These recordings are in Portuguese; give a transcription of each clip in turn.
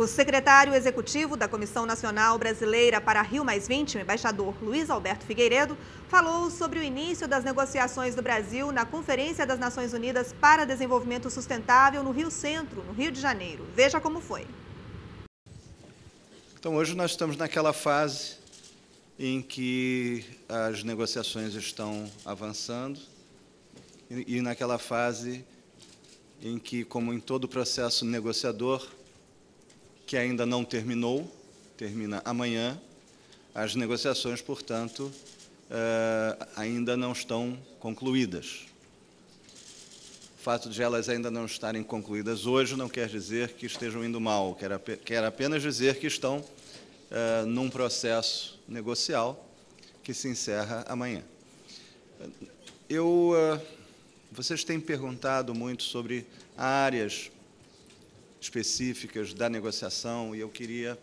O secretário executivo da Comissão Nacional Brasileira para Rio o embaixador Luiz Alberto Figueiredo, falou sobre o início das negociações do Brasil na Conferência das Nações Unidas para Desenvolvimento Sustentável no Rio Centro, no Rio de Janeiro. Veja como foi. Então, hoje nós estamos naquela fase em que as negociações estão avançando e naquela fase em que, como em todo processo negociador, que ainda não terminou, termina amanhã. As negociações, portanto, eh, ainda não estão concluídas. O fato de elas ainda não estarem concluídas hoje não quer dizer que estejam indo mal, quer apenas dizer que estão eh, num processo negocial que se encerra amanhã. Eu, eh, vocês têm perguntado muito sobre áreas específicas da negociação e eu queria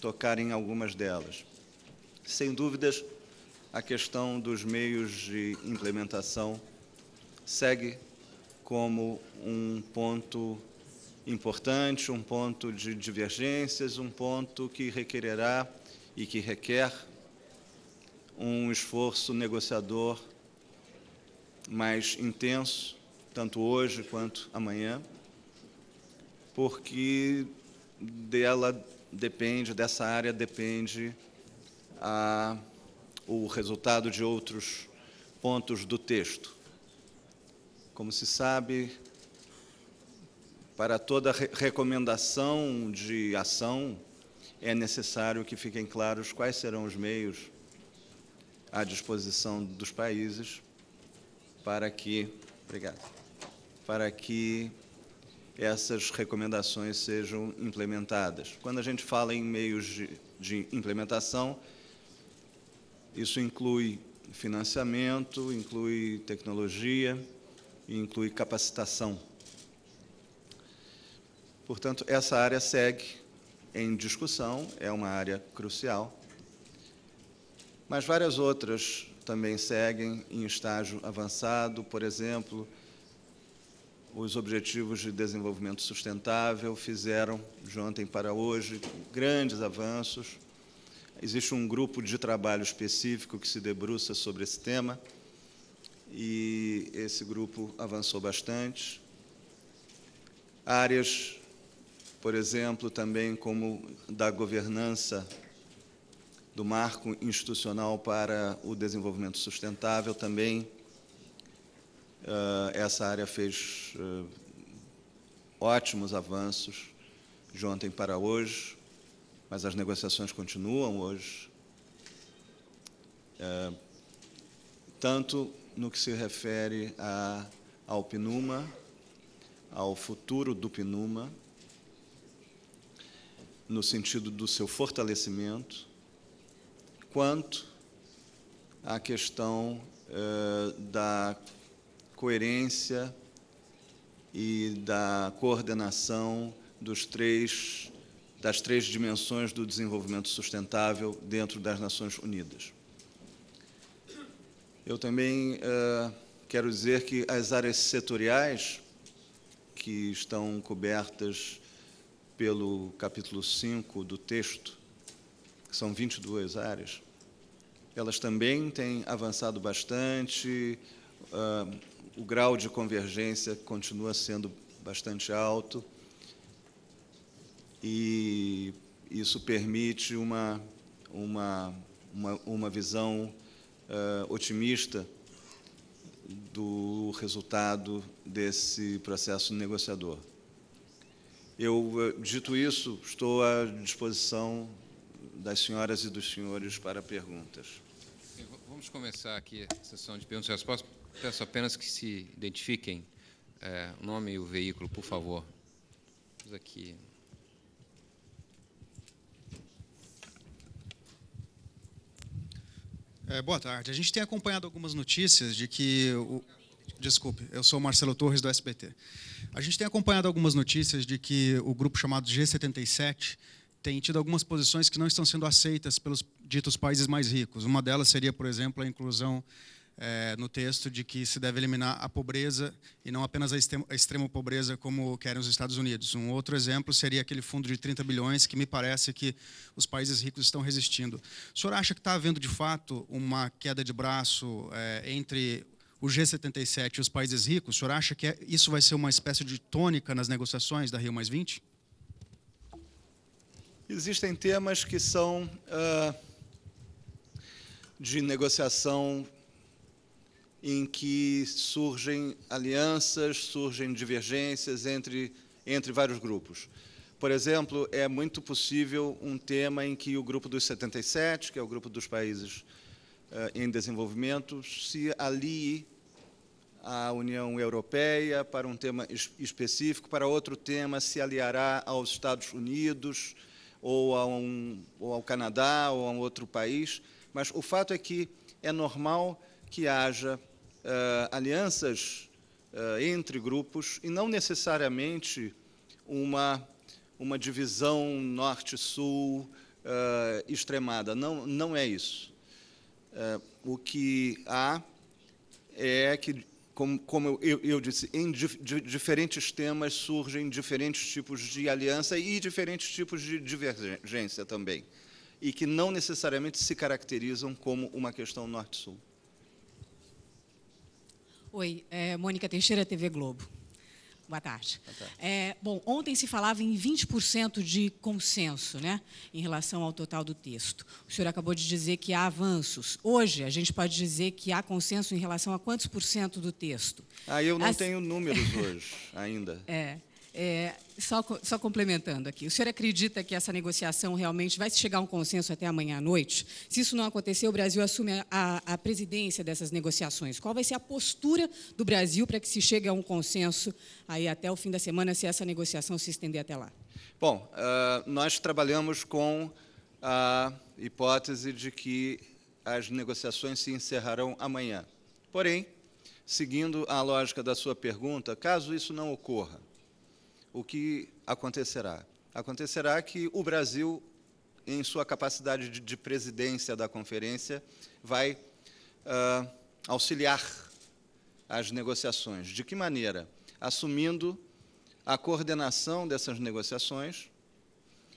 tocar em algumas delas. Sem dúvidas, a questão dos meios de implementação segue como um ponto importante, um ponto de divergências, um ponto que requererá e que requer um esforço negociador mais intenso, tanto hoje quanto amanhã porque dela depende, dessa área depende a, o resultado de outros pontos do texto. Como se sabe, para toda re recomendação de ação, é necessário que fiquem claros quais serão os meios à disposição dos países para que, obrigado, para que essas recomendações sejam implementadas. Quando a gente fala em meios de, de implementação, isso inclui financiamento, inclui tecnologia, inclui capacitação. Portanto, essa área segue em discussão, é uma área crucial, mas várias outras também seguem em estágio avançado, por exemplo, os Objetivos de Desenvolvimento Sustentável fizeram, de ontem para hoje, grandes avanços. Existe um grupo de trabalho específico que se debruça sobre esse tema, e esse grupo avançou bastante. Áreas, por exemplo, também como da governança do marco institucional para o desenvolvimento sustentável também ah, essa área fez ah, ótimos avanços de ontem para hoje, mas as negociações continuam hoje. Ah, tanto no que se refere a, ao PNUMA, ao futuro do PNUMA, no sentido do seu fortalecimento, quanto à questão da coerência e da coordenação dos três, das três dimensões do desenvolvimento sustentável dentro das Nações Unidas. Eu também uh, quero dizer que as áreas setoriais que estão cobertas pelo capítulo 5 do texto, que são 22 áreas, elas também têm avançado bastante. Uh, o grau de convergência continua sendo bastante alto e isso permite uma, uma, uma, uma visão uh, otimista do resultado desse processo negociador. Eu, eh, dito isso, estou à disposição das senhoras e dos senhores para perguntas. Vamos começar aqui a sessão de perguntas e respostas. Peço apenas que se identifiquem é, o nome e o veículo, por favor. Vamos aqui. É, boa tarde. A gente tem acompanhado algumas notícias de que. O... Desculpe, eu sou Marcelo Torres do SBT. A gente tem acompanhado algumas notícias de que o grupo chamado G77 tem tido algumas posições que não estão sendo aceitas pelos ditos países mais ricos. Uma delas seria, por exemplo, a inclusão é, no texto de que se deve eliminar a pobreza e não apenas a, extrema, a extrema pobreza como querem os Estados Unidos. Um outro exemplo seria aquele fundo de 30 bilhões que me parece que os países ricos estão resistindo. O senhor acha que está havendo de fato uma queda de braço é, entre o G77 e os países ricos? O senhor acha que é, isso vai ser uma espécie de tônica nas negociações da Rio Mais 20? Existem temas que são uh, de negociação em que surgem alianças, surgem divergências entre, entre vários grupos. Por exemplo, é muito possível um tema em que o grupo dos 77, que é o grupo dos países eh, em desenvolvimento, se alie à União Europeia para um tema es específico, para outro tema se aliará aos Estados Unidos ou, a um, ou ao Canadá ou a um outro país. Mas o fato é que é normal que haja uh, alianças uh, entre grupos e não necessariamente uma, uma divisão norte-sul uh, extremada. Não, não é isso. o que há é que, como, como eu, eu disse, em dif diferentes temas surgem diferentes tipos de aliança e diferentes tipos de divergência também, e que não necessariamente se caracterizam como uma questão norte-sul. Oi, é Mônica Teixeira, TV Globo. Boa tarde. Boa tarde. É, bom, ontem se falava em 20% de consenso né, em relação ao total do texto. O senhor acabou de dizer que há avanços. Hoje, a gente pode dizer que há consenso em relação a quantos por cento do texto? Ah, eu não As... tenho números hoje ainda. É. É, só, só, complementando aqui, o senhor acredita que essa negociação realmente vai chegar a um consenso até amanhã à noite? Se isso não acontecer, o Brasil assume a, a, a presidência dessas negociações. Qual vai ser a postura do Brasil para que se chegue a um consenso aí até o fim da semana, se essa negociação se estender até lá? Bom, uh, nós trabalhamos com a hipótese de que as negociações se encerrarão amanhã. Porém, seguindo a lógica da sua pergunta, caso isso não ocorra, o que acontecerá? Acontecerá que o Brasil, em sua capacidade de, de presidência da conferência, vai uh, auxiliar as negociações. De que maneira? Assumindo a coordenação dessas negociações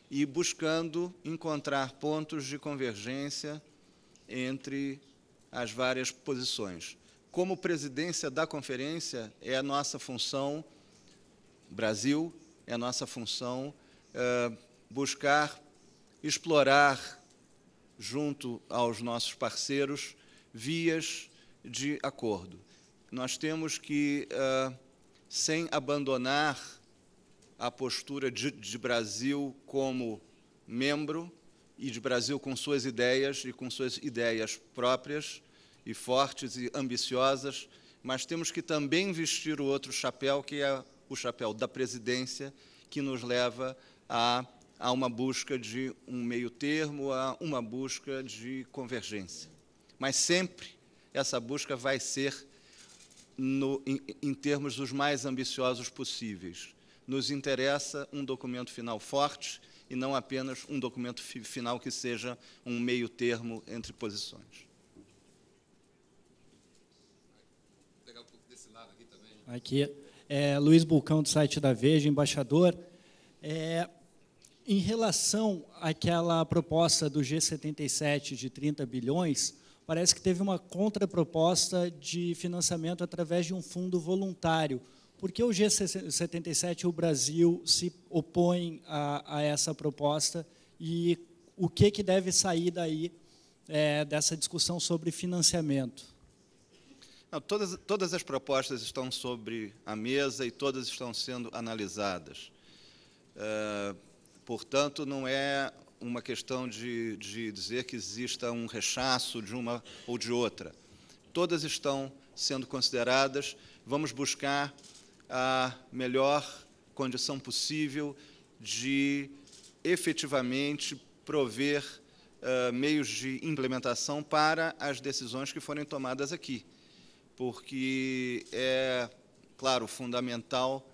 e buscando encontrar pontos de convergência entre as várias posições. Como presidência da conferência, é a nossa função Brasil, é nossa função é, buscar explorar, junto aos nossos parceiros, vias de acordo. Nós temos que, é, sem abandonar a postura de, de Brasil como membro e de Brasil com suas ideias e com suas ideias próprias e fortes e ambiciosas, mas temos que também vestir o outro chapéu, que é o chapéu da presidência, que nos leva a, a uma busca de um meio-termo, a uma busca de convergência. Mas sempre essa busca vai ser no, em, em termos os mais ambiciosos possíveis. Nos interessa um documento final forte e não apenas um documento final que seja um meio-termo entre posições. Aqui é, Luiz Bulcão, do site da Veja, embaixador. É, em relação àquela proposta do G77 de 30 bilhões, parece que teve uma contraproposta de financiamento através de um fundo voluntário. Por que o G77 o Brasil se opõe a, a essa proposta e o que, que deve sair daí é, dessa discussão sobre financiamento? Não, todas, todas as propostas estão sobre a mesa e todas estão sendo analisadas. É, portanto, não é uma questão de, de dizer que exista um rechaço de uma ou de outra. Todas estão sendo consideradas. Vamos buscar a melhor condição possível de efetivamente prover uh, meios de implementação para as decisões que forem tomadas aqui porque é, claro, fundamental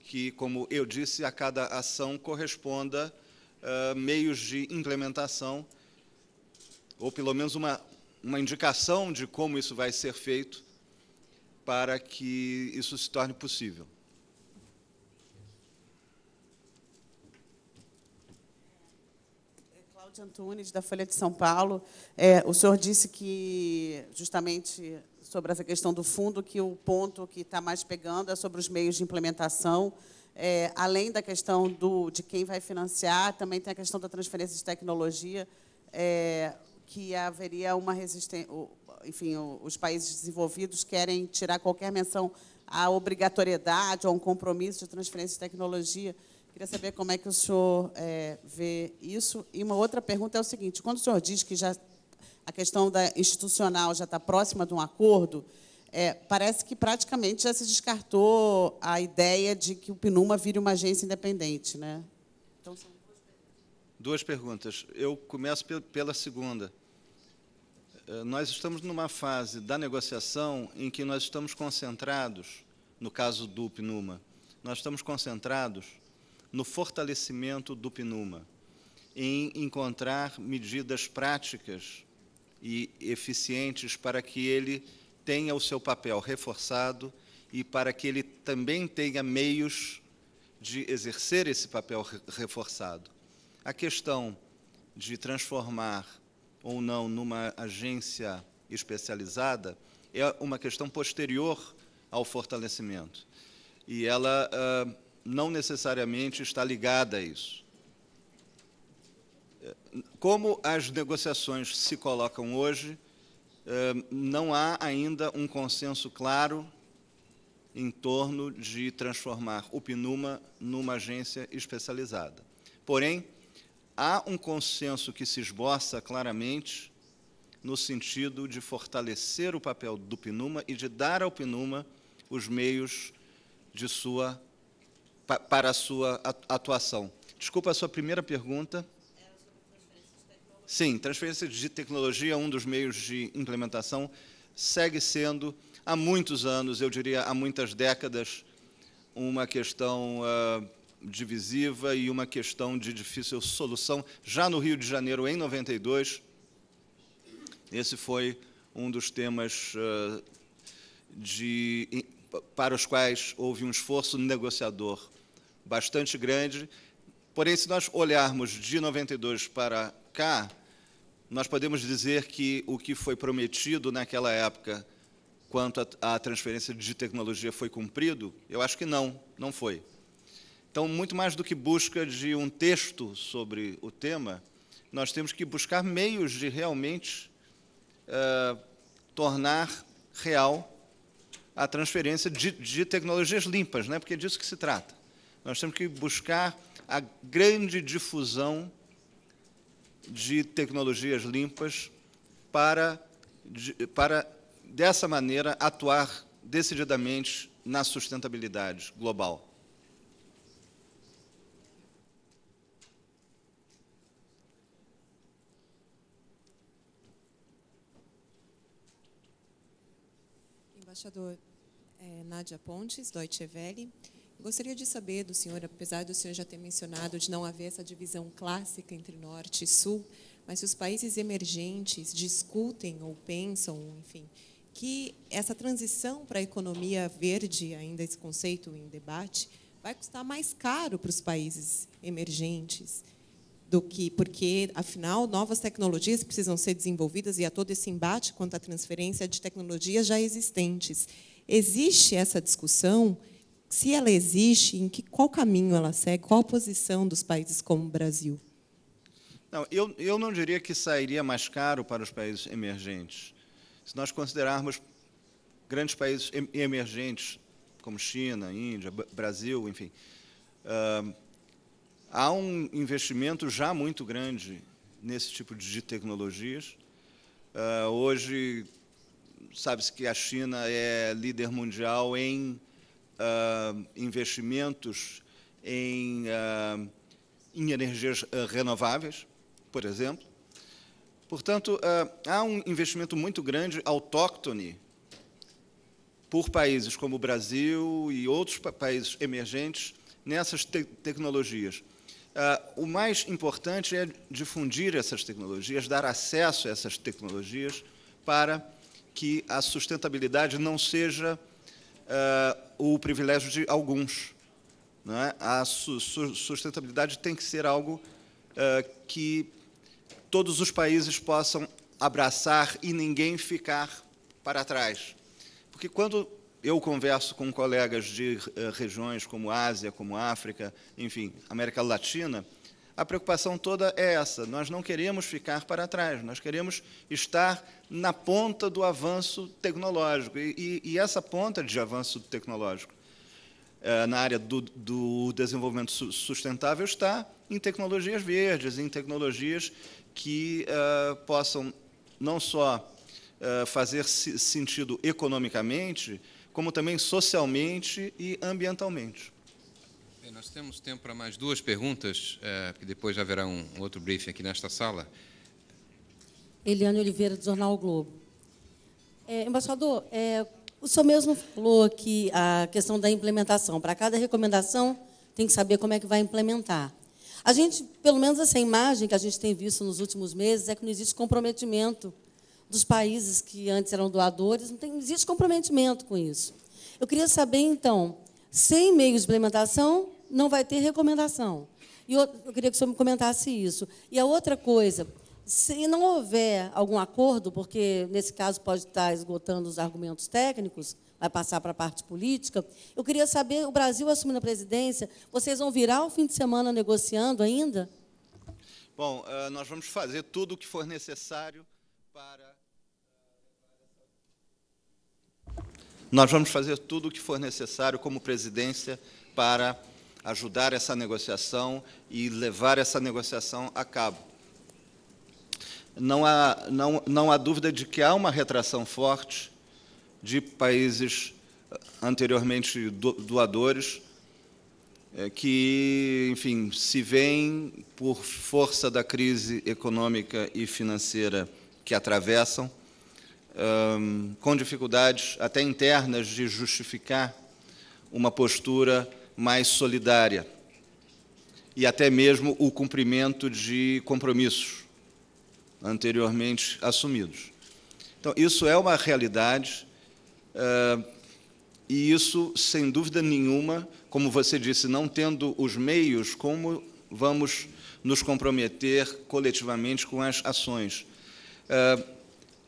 que, como eu disse, a cada ação corresponda uh, meios de implementação, ou pelo menos uma, uma indicação de como isso vai ser feito para que isso se torne possível. É, Cláudio Antunes, da Folha de São Paulo. É, o senhor disse que, justamente, sobre essa questão do fundo, que o ponto que está mais pegando é sobre os meios de implementação. É, além da questão do, de quem vai financiar, também tem a questão da transferência de tecnologia, é, que haveria uma resistência... Enfim, os países desenvolvidos querem tirar qualquer menção à obrigatoriedade ou um compromisso de transferência de tecnologia. Queria saber como é que o senhor é, vê isso. E uma outra pergunta é o seguinte, quando o senhor diz que já a questão da institucional já está próxima de um acordo, é, parece que praticamente já se descartou a ideia de que o PNUMA vire uma agência independente. Né? Então, são duas perguntas. Duas perguntas. Eu começo pela segunda. É, nós estamos numa fase da negociação em que nós estamos concentrados, no caso do PNUMA, nós estamos concentrados no fortalecimento do PNUMA, em encontrar medidas práticas e eficientes para que ele tenha o seu papel reforçado e para que ele também tenha meios de exercer esse papel reforçado. A questão de transformar ou não numa agência especializada é uma questão posterior ao fortalecimento. E ela uh, não necessariamente está ligada a isso como as negociações se colocam hoje, eh, não há ainda um consenso claro em torno de transformar o PNUMA numa agência especializada. Porém, há um consenso que se esboça claramente no sentido de fortalecer o papel do PNUMA e de dar ao PNUMA os meios de sua, para a sua atuação. Desculpa a sua primeira pergunta. Sim, transferência de tecnologia, é um dos meios de implementação, segue sendo, há muitos anos, eu diria há muitas décadas, uma questão uh, divisiva e uma questão de difícil solução. Já no Rio de Janeiro, em 92, esse foi um dos temas uh, de, para os quais houve um esforço negociador bastante grande. Porém, se nós olharmos de 92 para cá, nós podemos dizer que o que foi prometido naquela época quanto à transferência de tecnologia foi cumprido? Eu acho que não, não foi. Então, muito mais do que busca de um texto sobre o tema, nós temos que buscar meios de realmente uh, tornar real a transferência de, de, tecnologias limpas, né? porque é disso que se trata. Nós temos que buscar a grande difusão de tecnologias limpas para, de, para dessa maneira, atuar decididamente na sustentabilidade global. Embaixador é, Nádia Pontes, Deutsche Welle. Gostaria de saber do senhor, apesar do senhor já ter mencionado de não haver essa divisão clássica entre norte e sul, mas se os países emergentes discutem ou pensam, enfim, que essa transição para a economia verde, ainda esse conceito em debate, vai custar mais caro para os países emergentes do que porque afinal novas tecnologias precisam ser desenvolvidas e há todo esse embate quanto à transferência de tecnologias já existentes. Existe essa discussão? se ela existe, em que, qual caminho ela segue, qual a posição dos países como o Brasil? Não, eu, eu não diria que sairia mais caro para os países emergentes. Se nós considerarmos grandes países emergentes, como China, Índia, Brasil, enfim, uh, há um investimento já muito grande nesse tipo de tecnologias. Uh, hoje, sabe-se que a China é líder mundial em uh, investimentos em, uh, em energias ah, renováveis, por exemplo. Portanto, há um investimento muito grande autóctone por países como o Brasil e outros países emergentes nessas te tecnologias. Uh, o mais importante é difundir essas tecnologias, dar acesso a essas tecnologias para que a sustentabilidade não seja o privilégio de alguns. É? A su sustentabilidade tem que ser algo uh, que todos os países possam abraçar e ninguém ficar para trás. Porque quando eu converso com colegas de uh, regiões como Ásia, como África, enfim, América Latina, a preocupação toda é essa. Nós não queremos ficar para trás, nós queremos estar na ponta do avanço tecnológico. E, e, e essa ponta de avanço tecnológico é, na área do, do, desenvolvimento sustentável está em tecnologias verdes, em tecnologias que é, possam não só é, fazer sentido economicamente, como também socialmente e ambientalmente. Bem, nós temos tempo para mais duas perguntas, é, porque depois haverá um, outro briefing aqui nesta sala. Eliane Oliveira, do Jornal o Globo. É, embaixador, é, o senhor mesmo falou que a questão da implementação. Para cada recomendação, tem que saber como é que vai implementar. A gente, pelo menos essa imagem que a gente tem visto nos últimos meses, é que não existe comprometimento dos países que antes eram doadores, não, tem, não existe comprometimento com isso. Eu queria saber, então, sem meio de implementação, não vai ter recomendação. E eu, eu queria que o senhor me comentasse isso. E a outra coisa, se não houver algum acordo, porque nesse caso pode estar esgotando os argumentos técnicos, vai passar para a parte política, eu queria saber, o Brasil assumindo a presidência, vocês vão virar o fim de semana negociando ainda? Bom, eh, nós vamos fazer tudo o que for necessário para. Eh, nós vamos fazer tudo o que for necessário como presidência para ajudar essa negociação e levar essa negociação a cabo. Não há, não, não há dúvida de que há uma retração forte de países eh, anteriormente doadores eh, que, enfim, se veem por força da crise econômica e financeira que atravessam, com dificuldades até internas de justificar uma postura mais solidária e até mesmo o cumprimento de compromissos anteriormente assumidos. Então, isso é uma realidade uh, e isso, sem dúvida nenhuma, como você disse, não tendo os meios, como vamos nos comprometer coletivamente com as ações? Uh,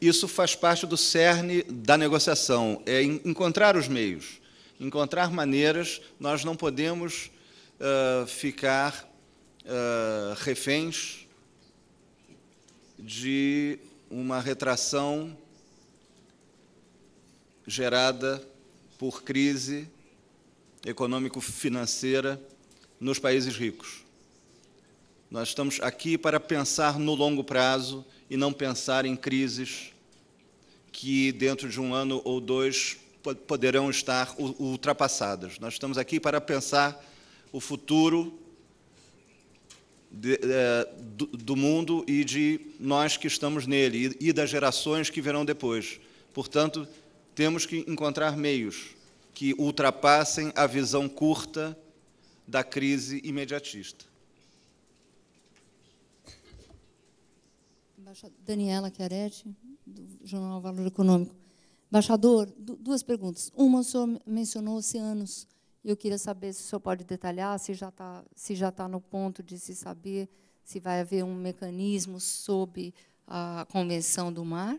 isso faz parte do cerne da negociação, é encontrar os meios encontrar maneiras, nós não podemos uh, ficar uh, reféns de uma retração gerada por crise econômico-financeira nos países ricos. Nós estamos aqui para pensar no longo prazo e não pensar em crises que, dentro de um ano ou dois, poderão estar ultrapassadas. Nós estamos aqui para pensar o futuro de, eh, do, mundo e de nós que estamos nele e, e das gerações que virão depois. Portanto, temos que encontrar meios que ultrapassem a visão curta da crise imediatista. Daniela Chiaretti, do Jornal Valor Econômico. Embaixador, duas perguntas. Uma, o senhor mencionou oceanos. Eu queria saber se o senhor pode detalhar, se já está se já tá no ponto de se saber se vai haver um mecanismo sob a Convenção do Mar.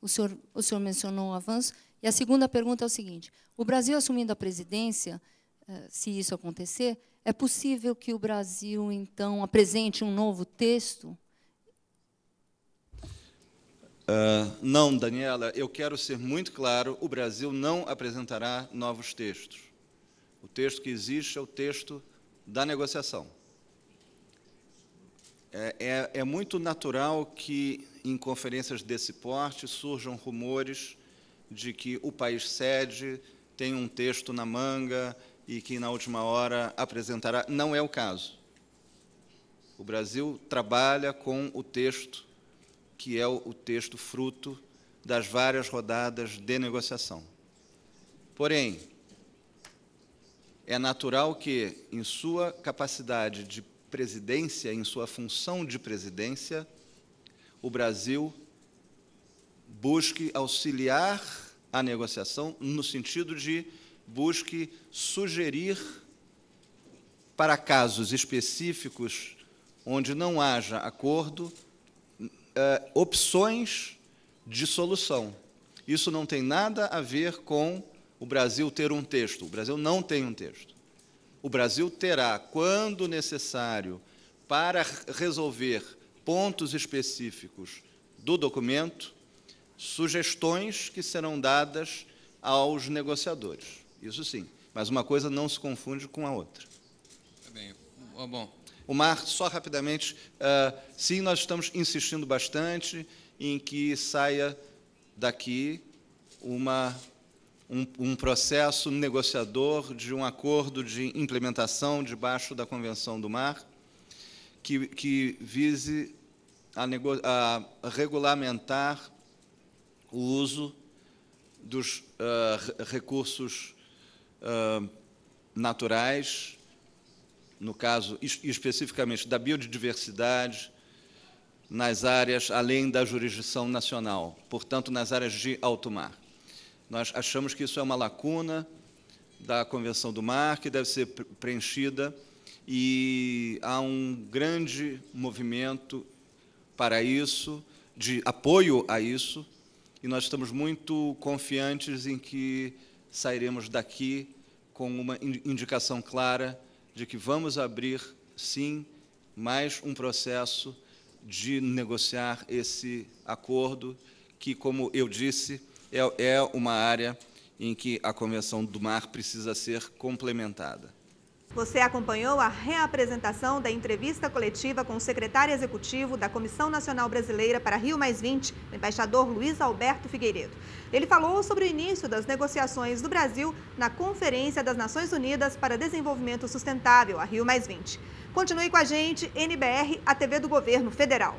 O senhor, o senhor mencionou um avanço. E a segunda pergunta é o seguinte: o Brasil assumindo a presidência, eh, se isso acontecer, é possível que o Brasil, então, apresente um novo texto Uh, não, Daniela, eu quero ser muito claro: o Brasil não apresentará novos textos. O texto que existe é o texto da negociação. É, é, é muito natural que, em conferências desse porte, surjam rumores de que o país sede tem um texto na manga e que, na última hora, apresentará. Não é o caso. O Brasil trabalha com o texto que é o texto fruto das várias rodadas de negociação. Porém, é natural que, em sua capacidade de presidência, em sua função de presidência, o Brasil busque auxiliar a negociação no sentido de busque sugerir para casos específicos onde não haja acordo, uh, opções de solução. Isso não tem nada a ver com o Brasil ter um texto. O Brasil não tem um texto. O Brasil terá, quando necessário, para resolver pontos específicos do documento, sugestões que serão dadas aos negociadores. Isso sim, mas uma coisa não se confunde com a outra. É bem, bom, o mar, só rapidamente, uh, sim, nós estamos insistindo bastante em que saia daqui uma, um, um processo negociador de um acordo de implementação debaixo da Convenção do Mar, que, que vise a, nego, a regulamentar o uso dos uh, recursos uh, naturais no caso especificamente da biodiversidade, nas áreas além da jurisdição nacional, portanto, nas áreas de alto mar. Nós achamos que isso é uma lacuna da Convenção do Mar que deve ser preenchida e há um grande movimento para isso, de apoio a isso, e nós estamos muito confiantes em que sairemos daqui com uma indicação clara de que vamos abrir, sim, mais um processo de negociar esse acordo, que, como eu disse, é, é uma área em que a Convenção do Mar precisa ser complementada. Você acompanhou a reapresentação da entrevista coletiva com o secretário executivo da Comissão Nacional Brasileira para Rio Mais 20, o embaixador Luiz Alberto Figueiredo. Ele falou sobre o início das negociações do Brasil na Conferência das Nações Unidas para Desenvolvimento Sustentável, a Rio Mais 20. Continue com a gente, NBR, a TV do Governo Federal.